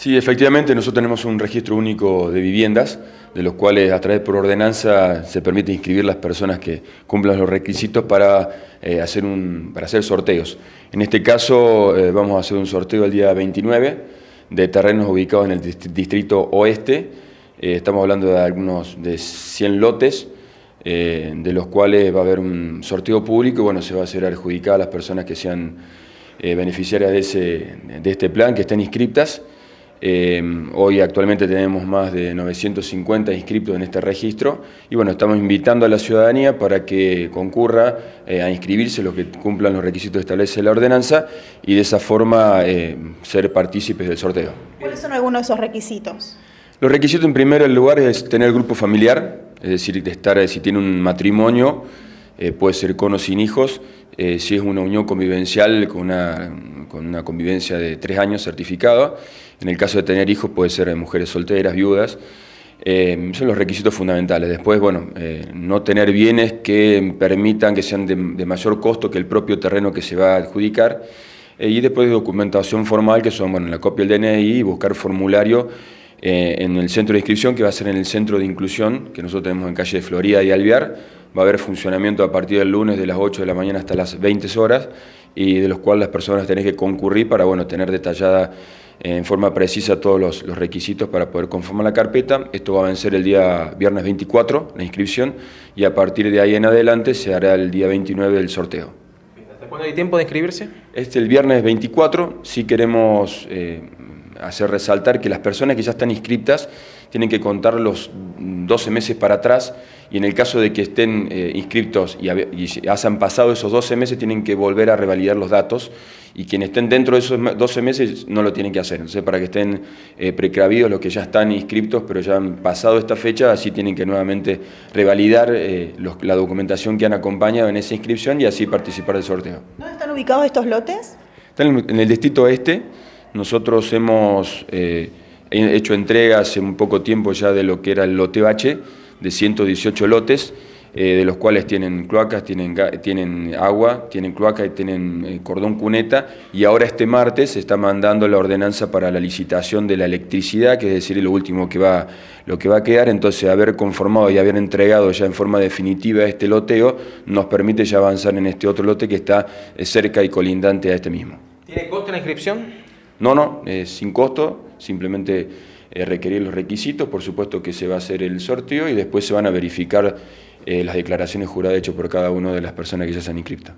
Sí, efectivamente, nosotros tenemos un registro único de viviendas, de los cuales a través por ordenanza se permite inscribir las personas que cumplan los requisitos para, eh, hacer, para hacer sorteos. En este caso eh, vamos a hacer un sorteo el día 29 de terrenos ubicados en el distrito oeste. Eh, estamos hablando de algunos de 100 lotes, de los cuales va a haber un sorteo público bueno, se va a hacer adjudicada a las personas que sean beneficiarias de, de este plan, que estén inscriptas. Em, hoy actualmente tenemos más de 950 inscriptos en este registro y bueno, estamos invitando a la ciudadanía para que concurra eh, a inscribirse los que cumplan los requisitos que establece la ordenanza y de esa forma eh, ser partícipes del sorteo. ¿Cuáles son algunos de esos requisitos? Los requisitos en primer lugar es tener grupo familiar, es decir, estar, eh, si tiene un matrimonio, eh, puede ser con o sin hijos. Eh, si es una unión convivencial con una, convivencia de tres años certificada. En el caso de tener hijos puede ser mujeres solteras, viudas. Eh, son los requisitos fundamentales. Después, bueno, no tener bienes que permitan que sean de, mayor costo que el propio terreno que se va a adjudicar. y después de documentación formal, que son, bueno, la copia del DNI buscar formulario en el centro de inscripción, que va a ser en el centro de inclusión que nosotros tenemos en calle de Florida y Alvear va a haber funcionamiento a partir del lunes de las 8 de la mañana hasta las 20 horas y de los cuales las personas tenés que concurrir para bueno, tener detallada eh, en forma precisa todos los, requisitos para poder conformar la carpeta. Esto va a vencer el día viernes 24, la inscripción, y a partir de ahí en adelante se hará el día 29 el sorteo. ¿Hasta cuándo hay tiempo de inscribirse? Este el viernes 24, si queremos... Eh, hacer resaltar que las personas que ya están inscritas tienen que contar los 12 meses para atrás y en el caso de que estén eh, inscritos y, hayan pasado esos 12 meses tienen que volver a revalidar los datos y quienes estén dentro de esos 12 meses no lo tienen que hacer. para que estén precravidos eh, precavidos los que ya están inscriptos pero ya han pasado esta fecha, así tienen que nuevamente revalidar eh, la documentación que han acompañado en esa inscripción y así participar del sorteo. ¿Dónde están ubicados estos lotes? Están en el distrito este. Nosotros hemos eh, hecho entregas hace un poco tiempo ya de lo que era el lote bache, de 118 lotes, eh, de los cuales tienen cloacas, tienen, tienen agua, tienen cloaca y tienen eh, cordón cuneta. Y ahora este martes se está mandando la ordenanza para la licitación de la electricidad, que es decir, lo último que va, lo que va a quedar. Entonces, haber conformado y haber entregado ya en forma definitiva este loteo nos permite ya avanzar en este otro lote que está cerca y colindante a este mismo. ¿Tiene costo la inscripción? No, no, sin costo, simplemente eh, requerir los requisitos, por supuesto que se va a hacer el sorteo y después se van a verificar eh, las declaraciones juradas hechas por cada una de las personas que ya se han inscrito.